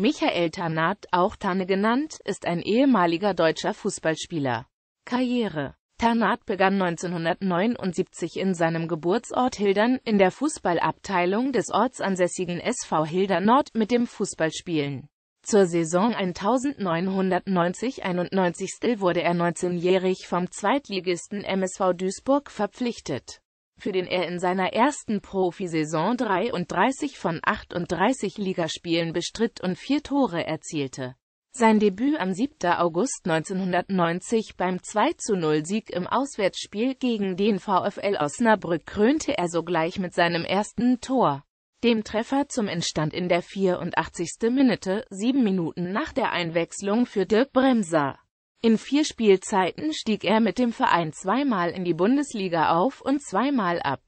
Michael Tanat, auch Tanne genannt, ist ein ehemaliger deutscher Fußballspieler. Karriere Tanat begann 1979 in seinem Geburtsort Hildern in der Fußballabteilung des ortsansässigen SV Hildern Nord mit dem Fußballspielen. Zur Saison 1990-91 wurde er 19-jährig vom Zweitligisten MSV Duisburg verpflichtet für den er in seiner ersten Profisaison 33 von 38 Ligaspielen bestritt und vier Tore erzielte. Sein Debüt am 7. August 1990 beim 2-0-Sieg im Auswärtsspiel gegen den VfL Osnabrück krönte er sogleich mit seinem ersten Tor. Dem Treffer zum Entstand in der 84. Minute, sieben Minuten nach der Einwechslung für Dirk Bremser. In vier Spielzeiten stieg er mit dem Verein zweimal in die Bundesliga auf und zweimal ab.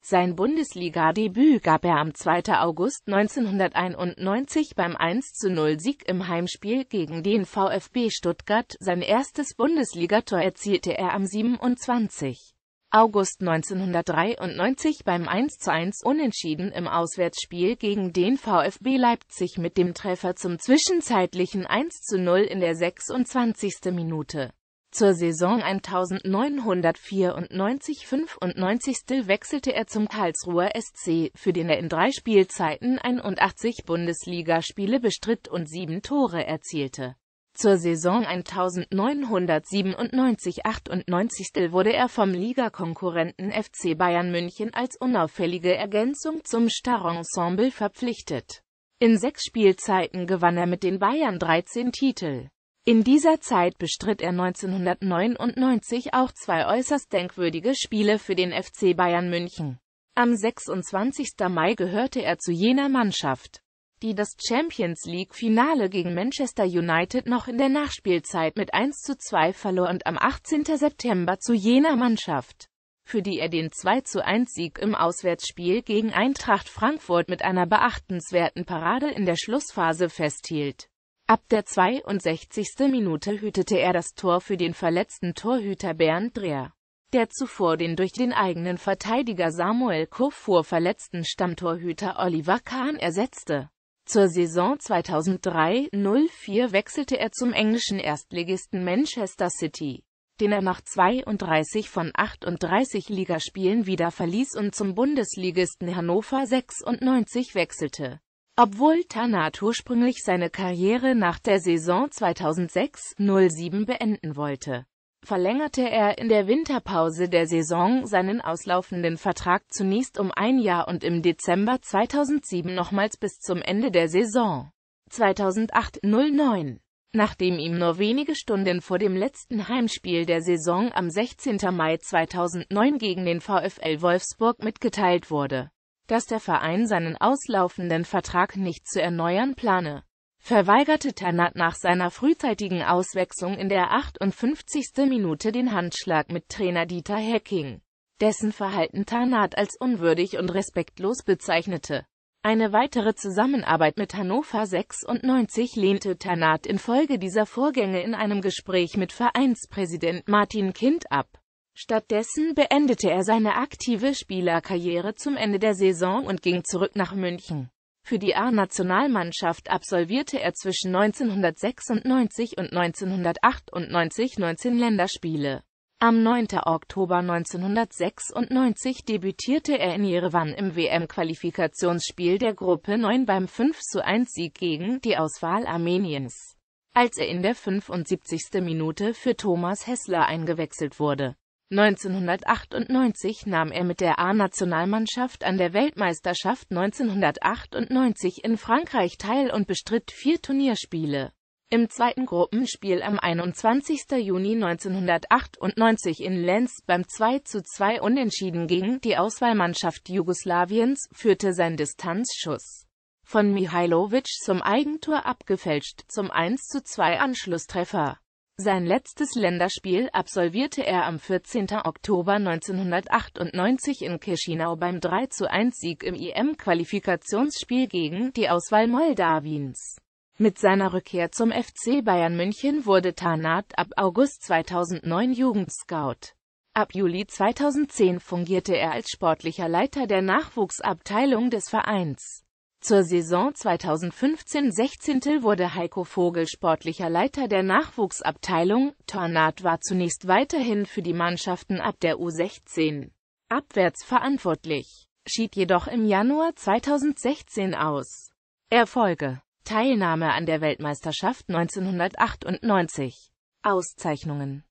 Sein Bundesliga-Debüt gab er am 2. August 1991 beim 1-0-Sieg im Heimspiel gegen den VfB Stuttgart, sein erstes Bundesligator erzielte er am 27. August 1993 beim 1 zu 1 Unentschieden im Auswärtsspiel gegen den VfB Leipzig mit dem Treffer zum zwischenzeitlichen 1 zu 0 in der 26. Minute. Zur Saison 1994-95 wechselte er zum Karlsruher SC, für den er in drei Spielzeiten 81 Bundesligaspiele bestritt und sieben Tore erzielte zur Saison 1997-98 wurde er vom Ligakonkurrenten FC Bayern München als unauffällige Ergänzung zum Starensemble verpflichtet. In sechs Spielzeiten gewann er mit den Bayern 13 Titel. In dieser Zeit bestritt er 1999 auch zwei äußerst denkwürdige Spiele für den FC Bayern München. Am 26. Mai gehörte er zu jener Mannschaft die das Champions League-Finale gegen Manchester United noch in der Nachspielzeit mit 1 zu 2 verlor und am 18. September zu jener Mannschaft, für die er den 2 zu 1 Sieg im Auswärtsspiel gegen Eintracht Frankfurt mit einer beachtenswerten Parade in der Schlussphase festhielt. Ab der 62. Minute hütete er das Tor für den verletzten Torhüter Bernd Dreher der zuvor den durch den eigenen Verteidiger Samuel Kofur verletzten Stammtorhüter Oliver Kahn ersetzte. Zur Saison 2003-04 wechselte er zum englischen Erstligisten Manchester City, den er nach 32 von 38 Ligaspielen wieder verließ und zum Bundesligisten Hannover 96 wechselte. Obwohl Tanat ursprünglich seine Karriere nach der Saison 2006-07 beenden wollte, verlängerte er in der Winterpause der Saison seinen auslaufenden Vertrag zunächst um ein Jahr und im Dezember 2007 nochmals bis zum Ende der Saison 2008-09. Nachdem ihm nur wenige Stunden vor dem letzten Heimspiel der Saison am 16. Mai 2009 gegen den VfL Wolfsburg mitgeteilt wurde, dass der Verein seinen auslaufenden Vertrag nicht zu erneuern plane, verweigerte Tanat nach seiner frühzeitigen Auswechslung in der 58. Minute den Handschlag mit Trainer Dieter Hecking, dessen Verhalten Tanat als unwürdig und respektlos bezeichnete. Eine weitere Zusammenarbeit mit Hannover 96 lehnte Tanat infolge dieser Vorgänge in einem Gespräch mit Vereinspräsident Martin Kind ab. Stattdessen beendete er seine aktive Spielerkarriere zum Ende der Saison und ging zurück nach München. Für die A-Nationalmannschaft absolvierte er zwischen 1996 und 1998 19 Länderspiele. Am 9. Oktober 1996 debütierte er in Jerewan im WM-Qualifikationsspiel der Gruppe 9 beim 5 1 sieg gegen die Auswahl Armeniens, als er in der 75. Minute für Thomas Hessler eingewechselt wurde 1998 nahm er mit der A-Nationalmannschaft an der Weltmeisterschaft 1998 in Frankreich teil und bestritt vier Turnierspiele. Im zweiten Gruppenspiel am 21. Juni 1998 in Lenz beim 2 zu 2 Unentschieden gegen die Auswahlmannschaft Jugoslawiens führte sein Distanzschuss von Mihailovic zum Eigentor abgefälscht zum 1 zu 2 Anschlusstreffer. Sein letztes Länderspiel absolvierte er am 14. Oktober 1998 in Chisinau beim 3-1-Sieg im IM-Qualifikationsspiel e gegen die Auswahl Moldawiens. Mit seiner Rückkehr zum FC Bayern München wurde Tarnath ab August 2009 Jugendscout. Ab Juli 2010 fungierte er als sportlicher Leiter der Nachwuchsabteilung des Vereins. Zur Saison 2015-16 wurde Heiko Vogel sportlicher Leiter der Nachwuchsabteilung. Tornat war zunächst weiterhin für die Mannschaften ab der U16 abwärts verantwortlich, schied jedoch im Januar 2016 aus. Erfolge Teilnahme an der Weltmeisterschaft 1998 Auszeichnungen